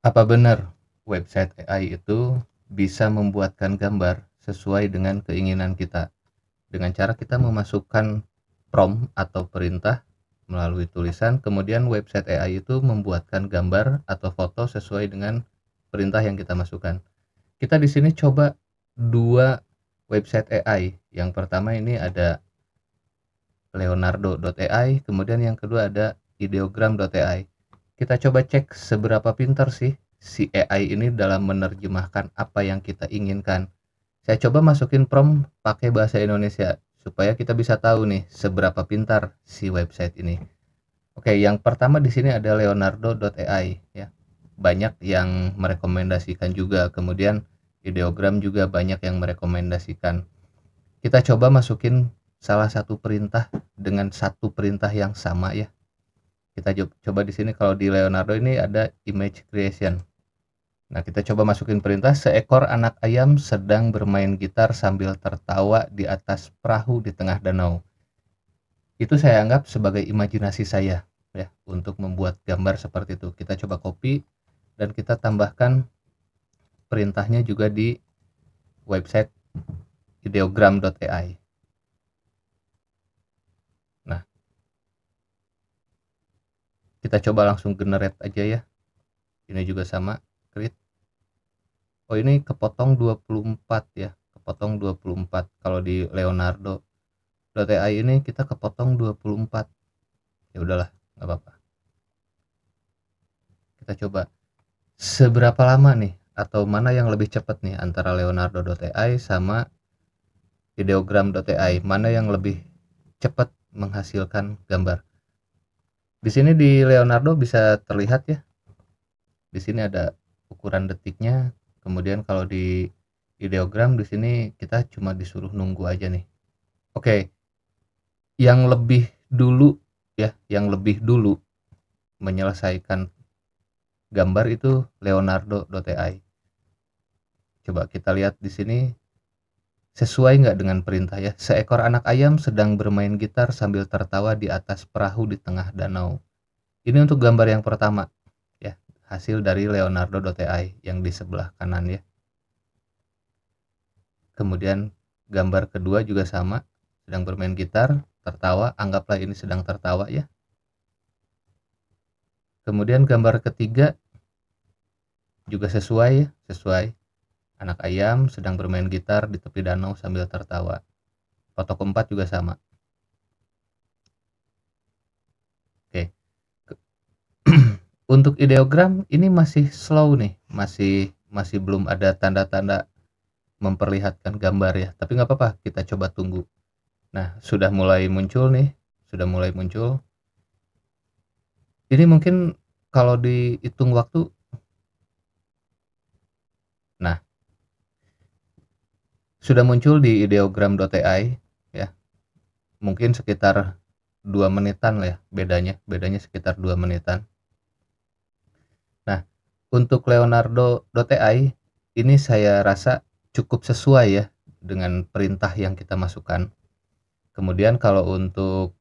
Apa benar website AI itu bisa membuatkan gambar sesuai dengan keinginan kita? Dengan cara kita memasukkan prompt atau perintah melalui tulisan, kemudian website AI itu membuatkan gambar atau foto sesuai dengan perintah yang kita masukkan. Kita di sini coba dua website AI. Yang pertama ini ada leonardo.ai, kemudian yang kedua ada ideogram.ai kita coba cek seberapa pintar sih si AI ini dalam menerjemahkan apa yang kita inginkan. Saya coba masukin prompt pakai bahasa Indonesia supaya kita bisa tahu nih seberapa pintar si website ini. Oke, yang pertama di sini ada leonardo.ai ya. Banyak yang merekomendasikan juga, kemudian ideogram juga banyak yang merekomendasikan. Kita coba masukin salah satu perintah dengan satu perintah yang sama ya kita coba di sini kalau di Leonardo ini ada image creation nah kita coba masukin perintah seekor anak ayam sedang bermain gitar sambil tertawa di atas perahu di tengah danau itu saya anggap sebagai imajinasi saya ya untuk membuat gambar seperti itu kita coba copy dan kita tambahkan perintahnya juga di website ideogram.ai kita coba langsung generate aja ya ini juga sama create oh ini kepotong 24 ya kepotong 24 kalau di Leonardo .ai ini kita kepotong 24 ya udahlah nggak apa-apa kita coba seberapa lama nih atau mana yang lebih cepat nih antara Leonardo Leonardo.ai sama ideogram.ai mana yang lebih cepat menghasilkan gambar di sini di Leonardo bisa terlihat ya. Di sini ada ukuran detiknya. Kemudian kalau di ideogram di sini kita cuma disuruh nunggu aja nih. Oke. Okay. Yang lebih dulu ya, yang lebih dulu menyelesaikan gambar itu leonardo.ai. Coba kita lihat di sini Sesuai nggak dengan perintah ya, seekor anak ayam sedang bermain gitar sambil tertawa di atas perahu di tengah danau. Ini untuk gambar yang pertama, ya hasil dari Leonardo.ai yang di sebelah kanan ya. Kemudian gambar kedua juga sama, sedang bermain gitar, tertawa, anggaplah ini sedang tertawa ya. Kemudian gambar ketiga juga sesuai ya, sesuai Anak ayam sedang bermain gitar di tepi danau sambil tertawa. Foto keempat juga sama. Oke. Untuk ideogram ini masih slow nih, masih masih belum ada tanda-tanda memperlihatkan gambar ya. Tapi nggak apa-apa, kita coba tunggu. Nah, sudah mulai muncul nih, sudah mulai muncul. Ini mungkin kalau dihitung waktu sudah muncul di ideogram.ai ya. Mungkin sekitar dua menitan lah ya bedanya, bedanya sekitar dua menitan. Nah, untuk leonardo.ai ini saya rasa cukup sesuai ya dengan perintah yang kita masukkan. Kemudian kalau untuk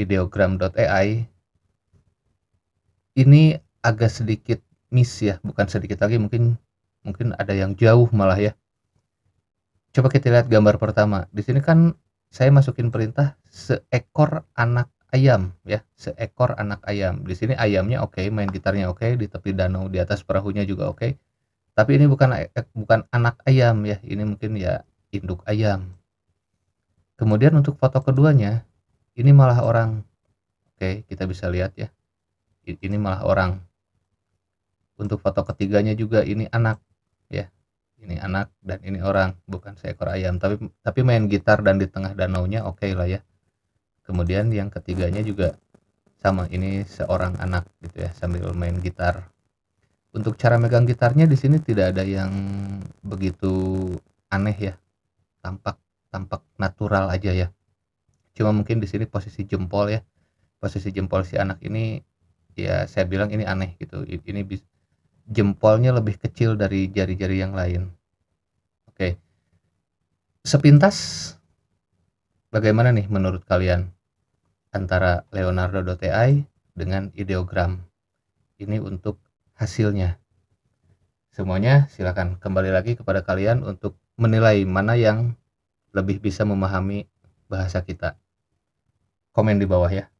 ideogram.ai ini agak sedikit miss ya, bukan sedikit lagi mungkin mungkin ada yang jauh malah ya coba kita lihat gambar pertama di sini kan saya masukin perintah seekor anak ayam ya seekor anak ayam di sini ayamnya oke okay, main gitarnya oke okay, di tepi danau di atas perahunya juga oke okay. tapi ini bukan eh, bukan anak ayam ya ini mungkin ya induk ayam kemudian untuk foto keduanya ini malah orang oke okay, kita bisa lihat ya ini malah orang untuk foto ketiganya juga ini anak ya ini anak dan ini orang bukan seekor ayam tapi tapi main gitar dan di tengah danaunya oke okay lah ya kemudian yang ketiganya juga sama ini seorang anak gitu ya sambil main gitar untuk cara megang gitarnya di sini tidak ada yang begitu aneh ya tampak tampak natural aja ya cuma mungkin di sini posisi jempol ya posisi jempol si anak ini ya saya bilang ini aneh gitu ini jempolnya lebih kecil dari jari-jari yang lain. Oke. Okay. Sepintas bagaimana nih menurut kalian antara Leonardo dengan ideogram? Ini untuk hasilnya. Semuanya silakan kembali lagi kepada kalian untuk menilai mana yang lebih bisa memahami bahasa kita. Komen di bawah ya.